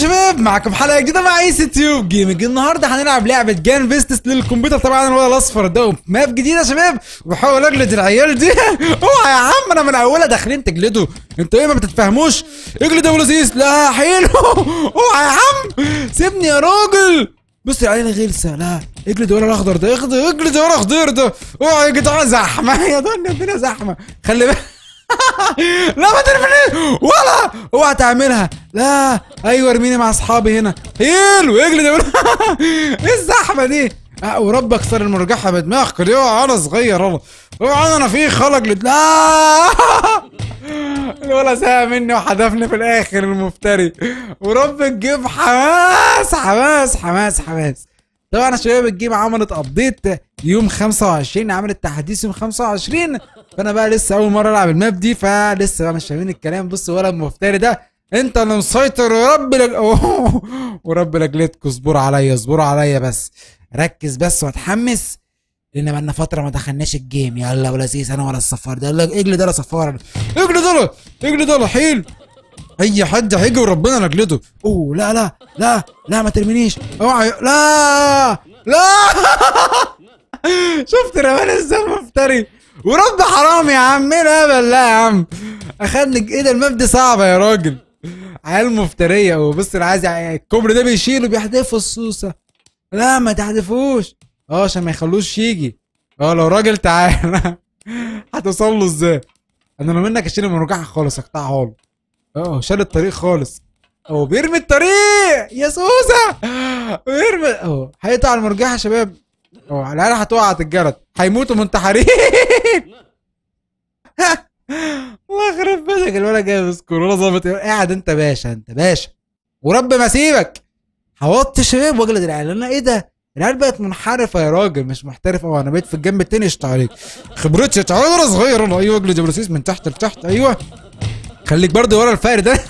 شباب معاكم حلقه جديده مع ايس تيوب جيمنج النهارده هنلعب لعبه جان فيستس للكمبيوتر طبعا الولد الاصفر ده ماب جديده يا شباب وبحاول اجلد العيال دي اوعى يا عم انا من اولها داخلين تجلدوا انتوا ايه ما بتتفهموش اجلد يا ولزيز لا حلو اوعى يا عم سيبني يا راجل بص العيال غلسه لا اجلد ولا الاخضر ده اجلد اجلد ولا ده اوعى يا جدعان زحمه يا دنيا الدنيا زحمه خلي بالك لا ما ترمينيش ولا اوعى تعملها لا ايوه ارميني مع اصحابي هنا حلو اجلد ايه الزحمه دي أه ورب اكسر المرجحه بدماغك دي انا صغير والله اوعى انا في خلق لا الولا ساعة مني وحذفني في الاخر المفتري ورب تجيب حماس حماس حماس حماس طبعا شباب الجيم عملت ابديت يوم 25 عملت تحديث يوم 25 فانا بقى لسه اول مره العب الماب دي فلسه بقى مش فاهمين الكلام بص ولا المفتري ده انت اللي مسيطر ورب لك ورب لجلتك اصبر عليا اصبر عليا بس ركز بس واتحمس لان بقالنا فتره ما دخلناش الجيم يلا ولا سيس انا ولا الصفار ده يلا اجلد ده صفار اجلد ده اجلد ده حيل اي حد هيجي وربنا نجلده اوه لا لا لا لا ما ترمينيش اوعى لا لا شفت رماني ازاي مفتري ورد حرام يا عم ايه لا يا عم اخدني ايه ده الماب دي صعبه يا راجل عيال مفتريه وبص انا عايز يعني الكوبري ده بيشيله بيحدفوا السوسه لا ما تحدفوش اه عشان ما يخلوش يجي اه لو راجل تعال هتوصل له ازاي انا منك اشيل المرجحه خالص اقطعها له اه شال الطريق خالص هو بيرمي الطريق يا سوسه بيرمي اهو هيقطع المرجحه يا شباب اهو العيال هتقع هتتجرد هيموتوا منتحرين الله يخرب بيتك الولد جاي سكور ولا ظابط قاعد انت باشا انت باشا ورب ما اسيبك هوطي الشباب واجلد العيال انا ايه ده العيال بقت منحرفه يا راجل مش محترف قوي انا بقيت في الجنب التاني قشطه عليك خبرتش تعالى وانا صغير انا ايوه اجلد يا من تحت لتحت ايوه خليك برضه ورا الفقر ده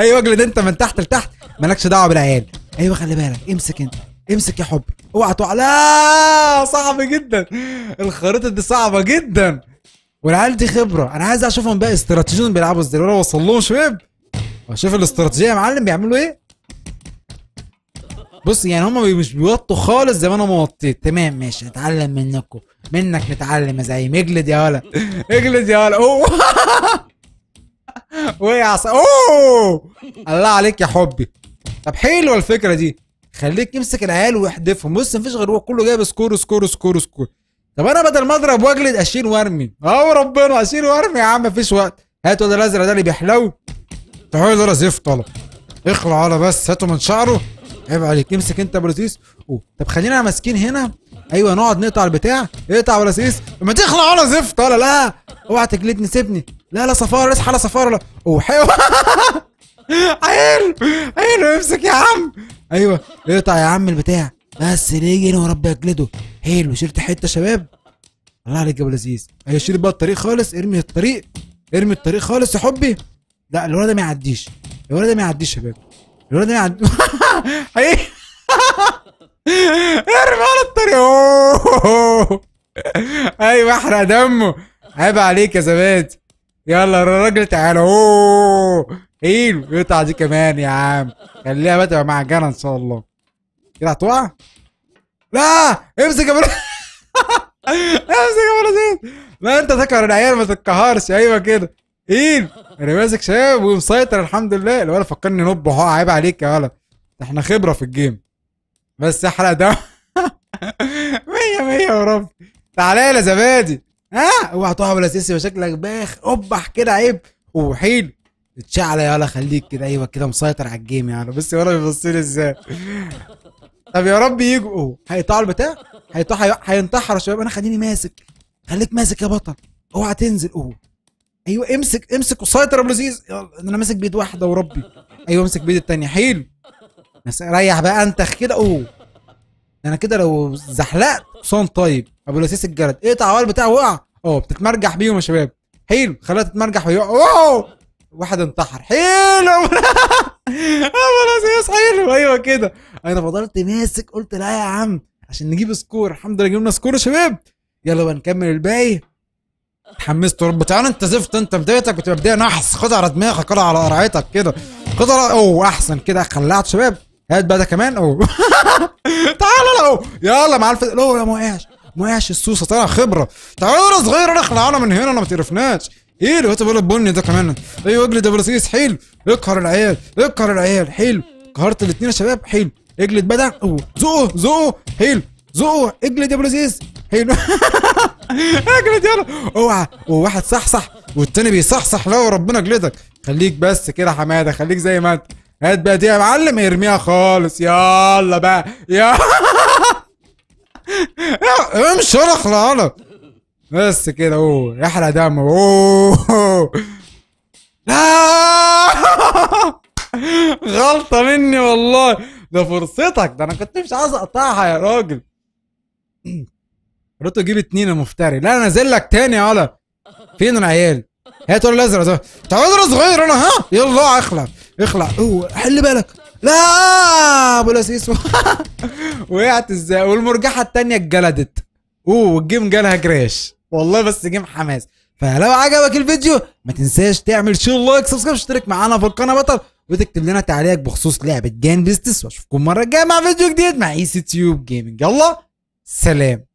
ايوه اجلد انت من تحت لتحت مالكش دعوه بالعيال ايوه خلي بالك امسك انت امسك يا حب اوعى تقع لا صعب جدا الخريطه دي صعبه جدا والعيال دي خبره انا عايز اشوفهم بقى استراتيجيهم بيلعبوا ازاي ولا اوصل لهم شباب شوف الاستراتيجيه يا معلم بيعملوا ايه بص يعني هما مش بيوطوا خالص زي ما انا ما وطيت تمام ماشي نتعلم منكم منك نتعلم يا زعيم اجلد يا ولد اجلد يا ولد وقع اوه الله عليك يا حبي طب حلوه الفكره دي خليك يمسك العيال ويحدفهم بص مفيش غير هو كله جايب سكور سكور سكور سكور طب انا بدل ما اضرب واجلد اشيل وارمي او ربنا اشيل وارمي يا عم مفيش وقت هاتوا ده الازرق ده اللي بيحلو تعالوا ده زفت طلع اخلع على بس هاتوا من شعره عيب عليك امسك انت برزيس طب خلينا ماسكين هنا ايوه نقعد نقطع البتاع اقطع ولا سيس ما تخلع ولا زفت ولا لا اوعى تجلدني سيبني لا لا صفاره اصحى لا صفاره لا وحيو أيوة. عيل عيل امسك يا عم ايوه اقطع يا عم البتاع بس رجلي وربي يجلده حلو شلت حته شباب الله عليك يا ابو لذيذ ايوه شيل بقى الطريق خالص ارمي الطريق ارمي الطريق خالص يا حبي لا الولد ده ما يعديش الولد ده ما يعديش يا شباب الولد ده ما يعديش أيوة. ارمى ايوه احرق دمه عيب عليك يا زبات يلا يا راجل تعالى اوه ايه يقطع دي كمان يا عم خليها بقى تبقى معجنه ان شاء الله كده هتقع لا امسك يا امسك يا برازيل لا انت تكهر العيال ما تتكهرش ايوه كده ايه انا ماسك شباب ومسيطر الحمد لله الولد فكرني نوب اهو عيب عليك يا ولد احنا خبره في الجيم بس احرق ده مية مية ورب تعالى يا زبادي ها اوعى تقع ولا سيسي وشكلك باخ قبح كده عيب وحيل اتشعل يا ولا خليك كده ايوه كده مسيطر على الجيم يعني بس يا ولا بيبص لي ازاي طب يا رب يجوا هيقطعوا البتاع هيقطعوا هينتحروا شباب انا خليني ماسك خليك ماسك يا بطل اوعى تنزل اوه ايوه امسك امسك وسيطر يا ابو لذيذ انا ماسك بايد واحده وربي ايوه امسك بايد الثانيه حيل ريح بقى انتخ كده اوه انا كده لو زحلقت صون طيب ابو الاسيس الجلد اقطع إيه بتاعه وقع اه بتتمرجح بيهم يا شباب حلو خلاها تتمرجح ويقع اوه واحد انتحر حلو خلاص حلو ايوه كده انا فضلت ماسك قلت لا يا عم عشان نجيب سكور الحمد لله جبنا سكور يا شباب يلا بقى نكمل الباقي اتحمست رب تعالى انت زفت انت بدايتك بتبقى بدايه نحس خد على دماغك خد على قرعتك كده خد على اوه احسن كده خلعت شباب هات بقى ده كمان اهو تعالى اهو يلا مع الف لو يا ما وقعش ما وقعش السوسه طالع خبره تعالى انا صغير انا اخلعنا من هنا انا ما تقرفناش ايه اللي هو البني ده كمان ايه وجل برسيس حلو اقهر العيال اقهر العيال حلو قهرت الاثنين يا شباب حلو اجلد بقى ده زقه زقه حلو زقه اجلد يا بلوزيز حلو اجلد يلا اوعى وواحد صحصح والتاني بيصحصح لا وربنا جلدك خليك بس كده حماده خليك زي ما انت هات بقى دي يا معلم ارميها خالص يلا بقى يا امشي ولا خلاص بس كده اوه يحرق دم اوه لا غلطة مني والله ده فرصتك ده انا كنت مش عايز اقطعها يا راجل روتو جيب اتنين يا مفتري لا انا نازل لك تاني يا فين العيال هات الازرق ده تعال صغير انا ها يلا اخلف اخلع هو حل بالك لا ابو سيسو وقعت ازاي والمرجحه الثانيه اتجلدت اوه والجيم جالها جراش والله بس جيم حماس فلو عجبك الفيديو ما تنساش تعمل شير لايك سبسكرايب اشترك معانا في القناه بطل وتكتب لنا تعليق بخصوص لعبه جان بيستس واشوفكم المره الجايه مع فيديو جديد مع اي سي تيوب جيمنج يلا سلام